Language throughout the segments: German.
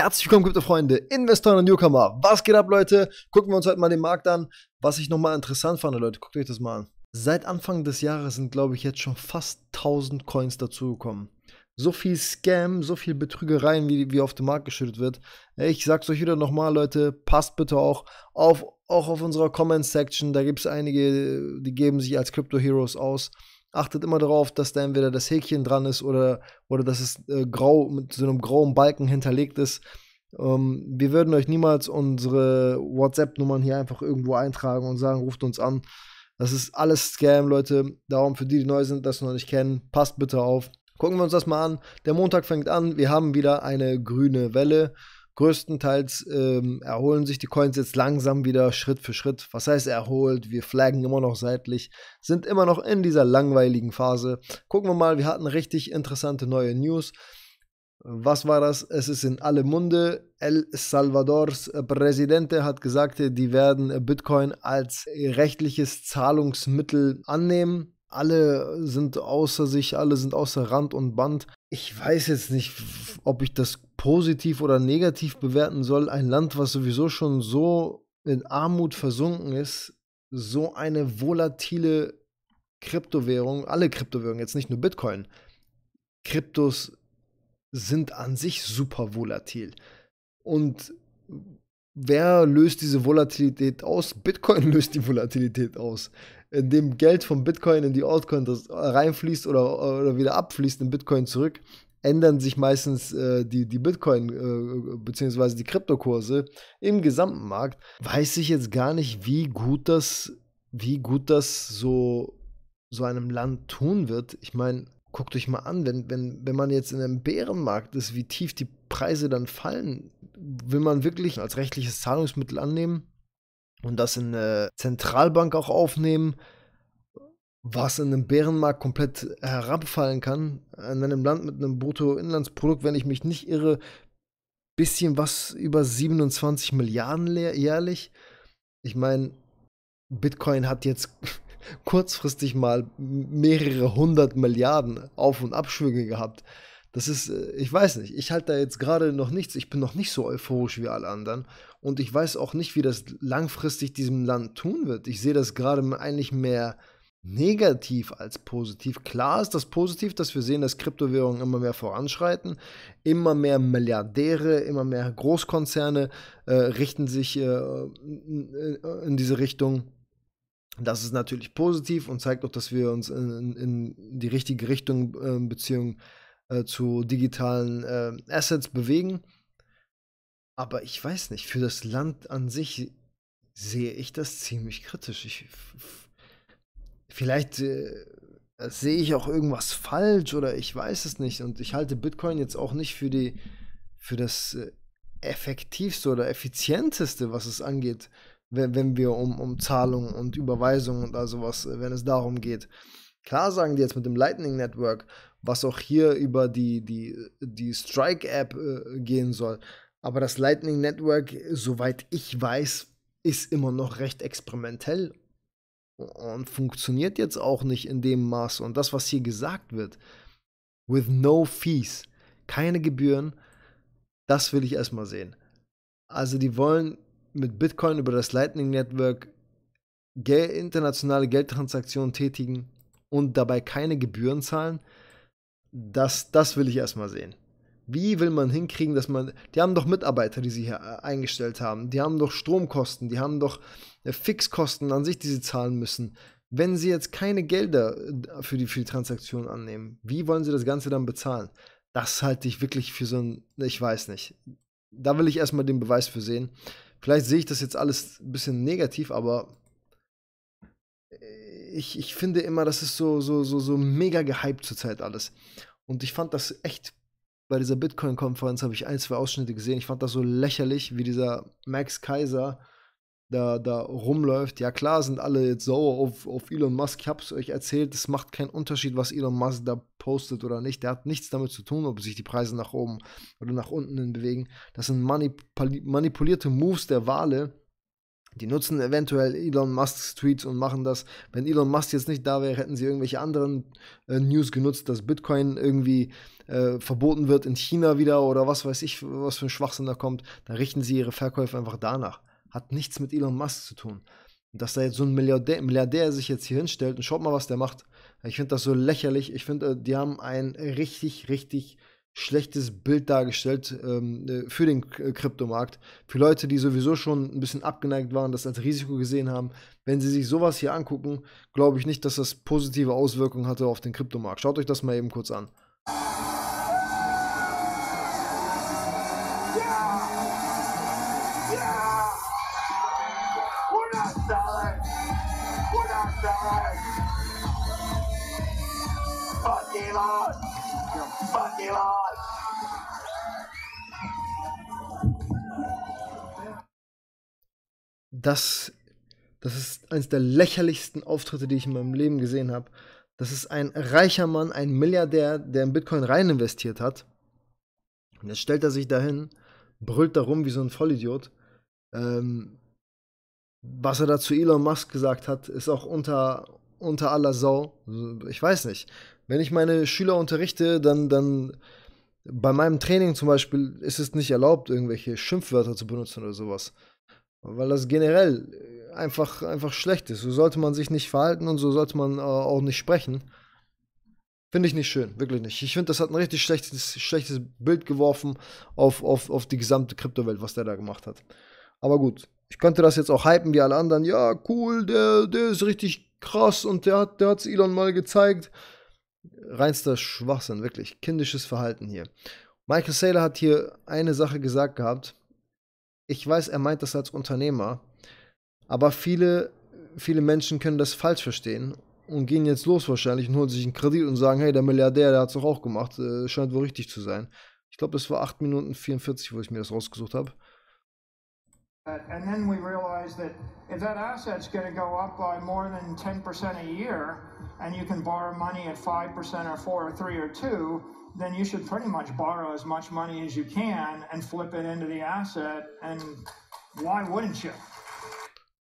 Herzlich willkommen, gute Freunde, Investoren und Newcomer. Was geht ab, Leute? Gucken wir uns heute mal den Markt an. Was ich nochmal interessant fand, Leute, guckt euch das mal an. Seit Anfang des Jahres sind, glaube ich, jetzt schon fast 1000 Coins dazugekommen. So viel Scam, so viel Betrügereien, wie, wie auf dem Markt geschüttet wird. Ich sag's euch wieder nochmal, Leute, passt bitte auch auf, auch auf unserer Comment-Section. Da gibt es einige, die geben sich als Crypto Heroes aus achtet immer darauf, dass da entweder das Häkchen dran ist oder, oder dass es äh, grau mit so einem grauen Balken hinterlegt ist. Ähm, wir würden euch niemals unsere WhatsApp-Nummern hier einfach irgendwo eintragen und sagen, ruft uns an. Das ist alles Scam, Leute. Darum für die, die neu sind, das noch nicht kennen, passt bitte auf. Gucken wir uns das mal an. Der Montag fängt an. Wir haben wieder eine grüne Welle. Größtenteils ähm, erholen sich die Coins jetzt langsam wieder Schritt für Schritt. Was heißt erholt? Wir flaggen immer noch seitlich, sind immer noch in dieser langweiligen Phase. Gucken wir mal, wir hatten richtig interessante neue News. Was war das? Es ist in alle Munde. El Salvadors Präsident hat gesagt, die werden Bitcoin als rechtliches Zahlungsmittel annehmen. Alle sind außer sich, alle sind außer Rand und Band ich weiß jetzt nicht, ob ich das positiv oder negativ bewerten soll. Ein Land, was sowieso schon so in Armut versunken ist, so eine volatile Kryptowährung, alle Kryptowährungen, jetzt nicht nur Bitcoin. Kryptos sind an sich super volatil. Und wer löst diese Volatilität aus? Bitcoin löst die Volatilität aus. Indem Geld von Bitcoin in die Altcoin äh, reinfließt oder, oder wieder abfließt in Bitcoin zurück, ändern sich meistens äh, die, die Bitcoin äh, bzw. die Kryptokurse im gesamten Markt. Weiß ich jetzt gar nicht, wie gut das, wie gut das so, so einem Land tun wird. Ich meine, guckt euch mal an, wenn, wenn, wenn man jetzt in einem Bärenmarkt ist, wie tief die Preise dann fallen will man wirklich als rechtliches Zahlungsmittel annehmen und das in eine Zentralbank auch aufnehmen, was in einem Bärenmarkt komplett herabfallen kann, in einem Land mit einem Bruttoinlandsprodukt, wenn ich mich nicht irre, bisschen was über 27 Milliarden jährlich. Ich meine, Bitcoin hat jetzt kurzfristig mal mehrere hundert Milliarden Auf- und Abschwünge gehabt. Das ist, äh, ich weiß nicht, ich halte da jetzt gerade noch nichts, ich bin noch nicht so euphorisch wie alle anderen und ich weiß auch nicht, wie das langfristig diesem Land tun wird. Ich sehe das gerade eigentlich mehr negativ als positiv. Klar ist das positiv, dass wir sehen, dass Kryptowährungen immer mehr voranschreiten, immer mehr Milliardäre, immer mehr Großkonzerne äh, richten sich äh, in, diese Richtung. Das ist natürlich positiv und zeigt auch, dass wir uns in, in die richtige Richtung äh, Beziehung äh, zu digitalen äh, Assets bewegen. Aber ich weiß nicht, für das Land an sich sehe ich das ziemlich kritisch. Ich, vielleicht äh, sehe ich auch irgendwas falsch oder ich weiß es nicht. Und ich halte Bitcoin jetzt auch nicht für die für das äh, effektivste oder effizienteste, was es angeht, wenn, wenn wir um, um Zahlungen und Überweisungen und all sowas, äh, wenn es darum geht. Klar sagen die jetzt mit dem Lightning Network, was auch hier über die, die, die Strike-App äh, gehen soll. Aber das Lightning Network, soweit ich weiß, ist immer noch recht experimentell und funktioniert jetzt auch nicht in dem Maße. Und das, was hier gesagt wird, with no fees, keine Gebühren, das will ich erstmal sehen. Also die wollen mit Bitcoin über das Lightning Network internationale Geldtransaktionen tätigen und dabei keine Gebühren zahlen. Das, das will ich erstmal sehen. Wie will man hinkriegen, dass man. Die haben doch Mitarbeiter, die sie hier äh, eingestellt haben. Die haben doch Stromkosten, die haben doch äh, Fixkosten an sich, die sie zahlen müssen. Wenn sie jetzt keine Gelder äh, für die, für die Transaktion annehmen, wie wollen sie das Ganze dann bezahlen? Das halte ich wirklich für so ein. Ich weiß nicht. Da will ich erstmal den Beweis für sehen. Vielleicht sehe ich das jetzt alles ein bisschen negativ, aber ich, ich finde immer, das ist so, so, so, so mega gehypt zurzeit alles. Und ich fand das echt, bei dieser Bitcoin-Konferenz habe ich ein, zwei Ausschnitte gesehen. Ich fand das so lächerlich, wie dieser Max Kaiser da, da rumläuft. Ja, klar sind alle jetzt sauer auf, auf Elon Musk. Ich habe es euch erzählt, es macht keinen Unterschied, was Elon Musk da postet oder nicht. Der hat nichts damit zu tun, ob sich die Preise nach oben oder nach unten hin bewegen. Das sind manipulierte Moves der Wale, die nutzen eventuell Elon Musks Tweets und machen das. Wenn Elon Musk jetzt nicht da wäre, hätten sie irgendwelche anderen äh, News genutzt, dass Bitcoin irgendwie äh, verboten wird in China wieder oder was weiß ich, was für ein Schwachsinn da kommt. Dann richten sie ihre Verkäufe einfach danach. Hat nichts mit Elon Musk zu tun. Und dass da jetzt so ein Milliardär, Milliardär sich jetzt hier hinstellt und schaut mal, was der macht. Ich finde das so lächerlich. Ich finde, äh, die haben ein richtig, richtig schlechtes Bild dargestellt ähm, äh, für den äh, Kryptomarkt. Für Leute, die sowieso schon ein bisschen abgeneigt waren, das als Risiko gesehen haben, wenn sie sich sowas hier angucken, glaube ich nicht, dass das positive Auswirkungen hatte auf den Kryptomarkt. Schaut euch das mal eben kurz an. Fucking yeah. yeah. on! Das, das ist eines der lächerlichsten Auftritte, die ich in meinem Leben gesehen habe. Das ist ein reicher Mann, ein Milliardär, der in Bitcoin rein investiert hat. Und jetzt stellt er sich dahin, brüllt da rum wie so ein Vollidiot. Ähm, was er da zu Elon Musk gesagt hat, ist auch unter, unter aller Sau. Ich weiß nicht. Wenn ich meine Schüler unterrichte, dann, dann bei meinem Training zum Beispiel ist es nicht erlaubt, irgendwelche Schimpfwörter zu benutzen oder sowas. Weil das generell einfach, einfach schlecht ist. So sollte man sich nicht verhalten und so sollte man äh, auch nicht sprechen. Finde ich nicht schön, wirklich nicht. Ich finde, das hat ein richtig schlechtes, schlechtes Bild geworfen auf, auf, auf die gesamte Kryptowelt, was der da gemacht hat. Aber gut, ich könnte das jetzt auch hypen wie alle anderen. Ja, cool, der, der ist richtig krass und der hat es Elon mal gezeigt reinster Schwachsinn, wirklich. Kindisches Verhalten hier. Michael Saylor hat hier eine Sache gesagt gehabt. Ich weiß, er meint das als Unternehmer, aber viele, viele Menschen können das falsch verstehen und gehen jetzt los wahrscheinlich und holen sich einen Kredit und sagen, hey, der Milliardär, der hat es doch auch gemacht, äh, scheint wohl richtig zu sein. Ich glaube, das war 8 Minuten 44, wo ich mir das rausgesucht habe. Uh, and then we realize that if that asset's going to go up by more than 10% a year, and you can borrow money at 5% or 4 or 3 or 2, then you should pretty much borrow as much money as you can and flip it into the asset. And why wouldn't you?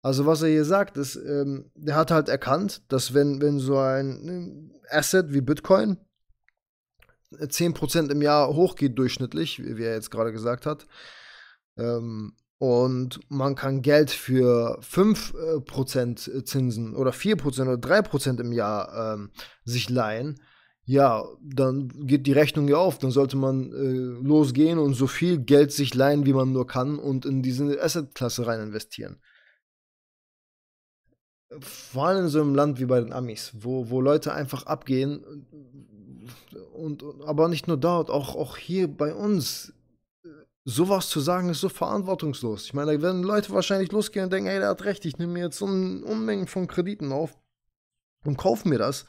Also was er hier sagt, ist, ähm, der hat halt erkannt, dass wenn, wenn so ein ähm, Asset wie Bitcoin 10% äh, im Jahr hochgeht durchschnittlich, wie er jetzt gerade gesagt hat, ähm, Und man kann Geld für 5% äh, äh, Zinsen oder 4% oder 3% im Jahr ähm, sich leihen. Ja, dann geht die Rechnung ja auf. Dann sollte man äh, losgehen und so viel Geld sich leihen, wie man nur kann und in diese Assetklasse rein investieren. Vor allem in so einem Land wie bei den Amis, wo, wo Leute einfach abgehen. Und, und aber nicht nur dort, auch, auch hier bei uns sowas zu sagen, ist so verantwortungslos. Ich meine, da werden Leute wahrscheinlich losgehen und denken, ey, der hat recht, ich nehme mir jetzt so eine Unmengen von Krediten auf und kaufe mir das.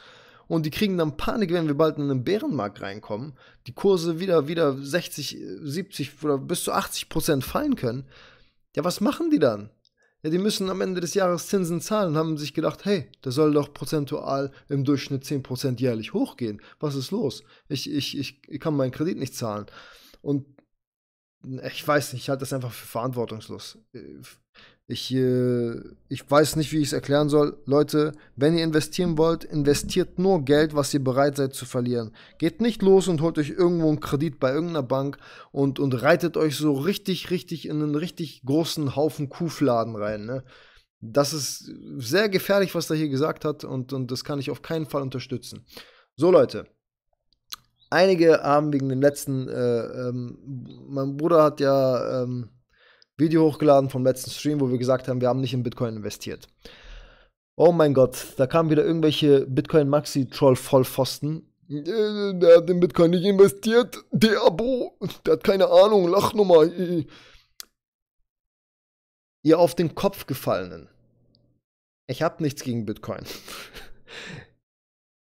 Und die kriegen dann Panik, wenn wir bald in einen Bärenmarkt reinkommen, die Kurse wieder, wieder 60, 70 oder bis zu 80 Prozent fallen können. Ja, was machen die dann? Ja, die müssen am Ende des Jahres Zinsen zahlen und haben sich gedacht, hey, da soll doch prozentual im Durchschnitt 10% Prozent jährlich hochgehen. Was ist los? ich, ich, ich kann meinen Kredit nicht zahlen. Und ich weiß nicht, ich halte das einfach für verantwortungslos. Äh, ich, äh, ich weiß nicht, wie ich es erklären soll. Leute, wenn ihr investieren wollt, investiert nur Geld, was ihr bereit seid zu verlieren. Geht nicht los und holt euch irgendwo einen Kredit bei irgendeiner Bank und, und reitet euch so richtig, richtig in einen richtig großen Haufen Kuhfladen rein. Ne? Das ist sehr gefährlich, was er hier gesagt hat und, und das kann ich auf keinen Fall unterstützen. So Leute, Einige haben wegen dem letzten, äh, ähm, mein Bruder hat ja ähm, Video hochgeladen vom letzten Stream, wo wir gesagt haben, wir haben nicht in Bitcoin investiert. Oh mein Gott, da kamen wieder irgendwelche Bitcoin-Maxi-Troll-Vollpfosten. Äh, der hat in Bitcoin nicht investiert. Der Abo, der hat keine Ahnung, lach nochmal. Äh, äh. Ihr auf den Kopf gefallenen. Ich hab nichts gegen Bitcoin.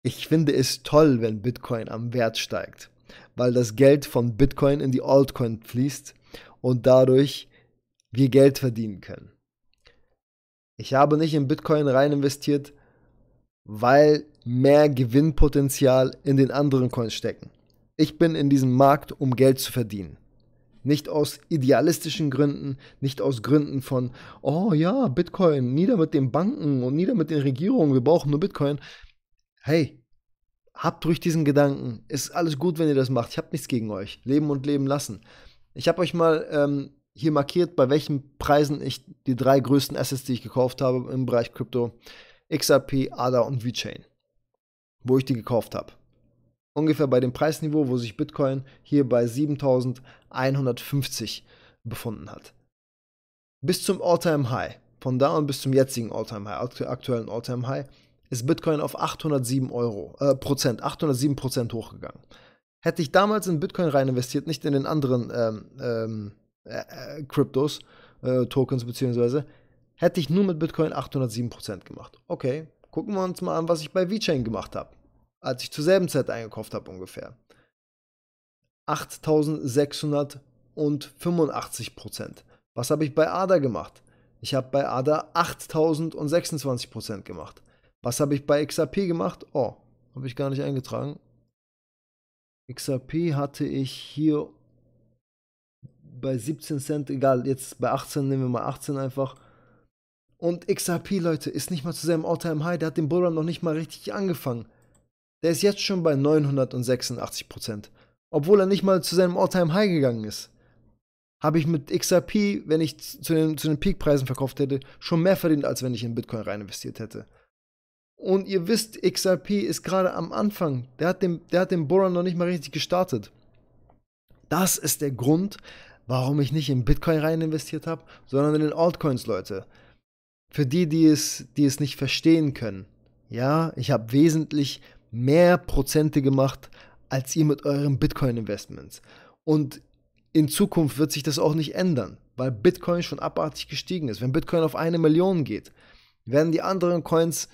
Ich finde es toll, wenn Bitcoin am Wert steigt, weil das Geld von Bitcoin in die Altcoin fließt und dadurch wir Geld verdienen können. Ich habe nicht in Bitcoin rein investiert, weil mehr Gewinnpotenzial in den anderen Coins stecken. Ich bin in diesem Markt, um Geld zu verdienen. Nicht aus idealistischen Gründen, nicht aus Gründen von, oh ja, Bitcoin, nieder mit den Banken und nieder mit den Regierungen, wir brauchen nur Bitcoin hey, habt ruhig diesen Gedanken, ist alles gut, wenn ihr das macht, ich habe nichts gegen euch, leben und leben lassen. Ich habe euch mal ähm, hier markiert, bei welchen Preisen ich die drei größten Assets, die ich gekauft habe im Bereich Krypto, XRP, ADA und VeChain, wo ich die gekauft habe. Ungefähr bei dem Preisniveau, wo sich Bitcoin hier bei 7150 befunden hat. Bis zum All-Time-High, von da an bis zum jetzigen All-Time-High, aktuellen All-Time-High, ist Bitcoin auf 807 Euro, äh, Prozent, 807 Prozent hochgegangen. Hätte ich damals in Bitcoin rein investiert, nicht in den anderen ähm, ähm, äh, äh, äh Tokens beziehungsweise, hätte ich nur mit Bitcoin 807 Prozent gemacht. Okay, gucken wir uns mal an, was ich bei VeChain gemacht habe, als ich zur selben Zeit eingekauft habe ungefähr. 8685 Prozent. Was habe ich bei ADA gemacht? Ich habe bei ADA 8026 Prozent gemacht. Was habe ich bei XRP gemacht? Oh, habe ich gar nicht eingetragen. XRP hatte ich hier bei 17 Cent, egal, jetzt bei 18, nehmen wir mal 18 einfach. Und XRP, Leute, ist nicht mal zu seinem All-Time-High. Der hat den Bullrun noch nicht mal richtig angefangen. Der ist jetzt schon bei 986%. Obwohl er nicht mal zu seinem All-Time-High gegangen ist. Habe ich mit XRP, wenn ich zu den, zu den Peak-Preisen verkauft hätte, schon mehr verdient, als wenn ich in Bitcoin rein investiert hätte. Und ihr wisst, XRP ist gerade am Anfang. Der hat, den, der hat den Boron noch nicht mal richtig gestartet. Das ist der Grund, warum ich nicht in Bitcoin rein investiert habe, sondern in den Altcoins, Leute. Für die, die es, die es nicht verstehen können. Ja, ich habe wesentlich mehr Prozente gemacht, als ihr mit euren Bitcoin-Investments. Und in Zukunft wird sich das auch nicht ändern, weil Bitcoin schon abartig gestiegen ist. Wenn Bitcoin auf eine Million geht, werden die anderen Coins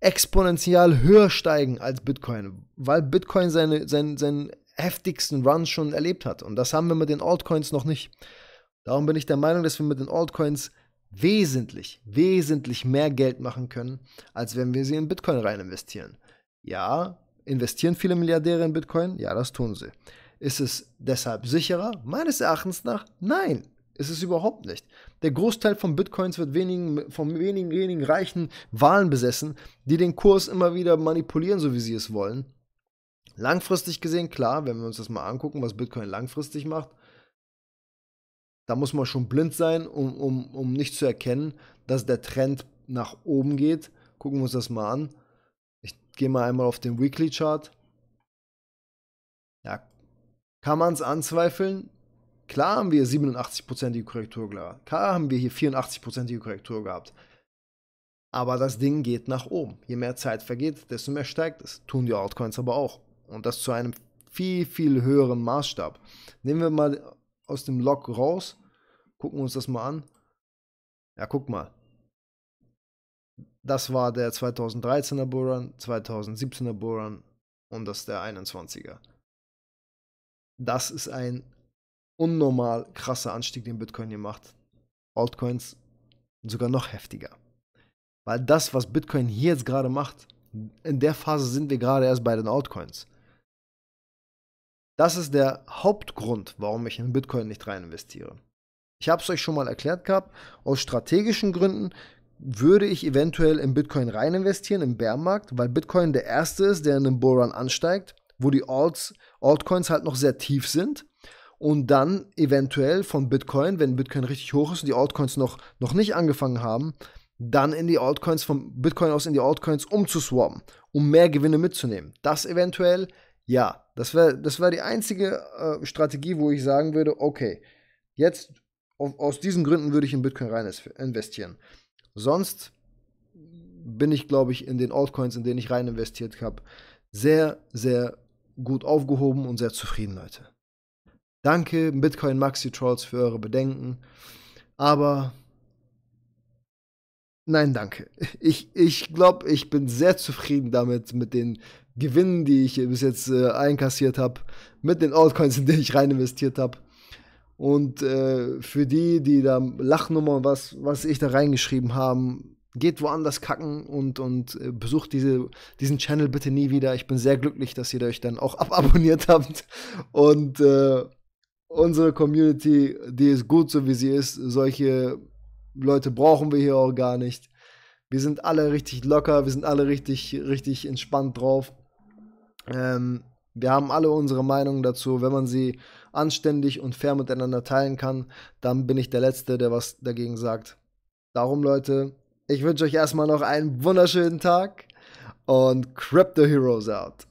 exponentiell höher steigen als Bitcoin, weil Bitcoin seine, seinen, seinen heftigsten Run schon erlebt hat. Und das haben wir mit den Altcoins noch nicht. Darum bin ich der Meinung, dass wir mit den Altcoins wesentlich, wesentlich mehr Geld machen können, als wenn wir sie in Bitcoin rein investieren. Ja, investieren viele Milliardäre in Bitcoin? Ja, das tun sie. Ist es deshalb sicherer? Meines Erachtens nach nein. Ist es überhaupt nicht. Der Großteil von Bitcoins wird wenigen, von wenigen, wenigen reichen Wahlen besessen, die den Kurs immer wieder manipulieren, so wie sie es wollen. Langfristig gesehen, klar, wenn wir uns das mal angucken, was Bitcoin langfristig macht, da muss man schon blind sein, um, um, um nicht zu erkennen, dass der Trend nach oben geht. Gucken wir uns das mal an. Ich gehe mal einmal auf den Weekly Chart. Ja, kann man es anzweifeln? Klar haben wir 87 Korrektur gehabt. Klar haben wir hier 84 Korrektur gehabt. Aber das Ding geht nach oben. Je mehr Zeit vergeht, desto mehr steigt es. Tun die Altcoins aber auch. Und das zu einem viel, viel höheren Maßstab. Nehmen wir mal aus dem Log raus, gucken uns das mal an. Ja, guck mal. Das war der 2013er Bullrun, 2017er Bullrun und das der 21er. Das ist ein unnormal krasser Anstieg, den Bitcoin hier macht. Altcoins sogar noch heftiger. Weil das, was Bitcoin hier jetzt gerade macht, in der Phase sind wir gerade erst bei den Altcoins. Das ist der Hauptgrund, warum ich in Bitcoin nicht rein investiere. Ich habe es euch schon mal erklärt gehabt, aus strategischen Gründen würde ich eventuell in Bitcoin rein investieren, im Bärmarkt, weil Bitcoin der erste ist, der in den Bullrun ansteigt, wo die Alts, Altcoins halt noch sehr tief sind und dann eventuell von Bitcoin, wenn Bitcoin richtig hoch ist und die Altcoins noch, noch nicht angefangen haben, dann in die Altcoins, von Bitcoin aus in die Altcoins umzuswappen, um mehr Gewinne mitzunehmen. Das eventuell, ja, das wäre das wär die einzige äh, Strategie, wo ich sagen würde, okay, jetzt auf, aus diesen Gründen würde ich in Bitcoin rein investieren. Sonst bin ich, glaube ich, in den Altcoins, in denen ich rein investiert habe, sehr, sehr gut aufgehoben und sehr zufrieden, Leute. Danke, Bitcoin Maxi Trolls, für eure Bedenken. Aber nein, danke. Ich, ich glaube, ich bin sehr zufrieden damit, mit den Gewinnen, die ich bis jetzt äh, einkassiert habe, mit den Altcoins, in die ich rein investiert habe. Und äh, für die, die da Lachnummer, was, was ich da reingeschrieben haben, geht woanders kacken und, und äh, besucht diese, diesen Channel bitte nie wieder. Ich bin sehr glücklich, dass ihr euch dann auch ababonniert habt. Und äh, unsere Community, die ist gut so wie sie ist. Solche Leute brauchen wir hier auch gar nicht. Wir sind alle richtig locker, wir sind alle richtig, richtig entspannt drauf. Ähm, wir haben alle unsere Meinungen dazu. Wenn man sie anständig und fair miteinander teilen kann, dann bin ich der Letzte, der was dagegen sagt. Darum, Leute, ich wünsche euch erstmal noch einen wunderschönen Tag und Crypto Heroes out.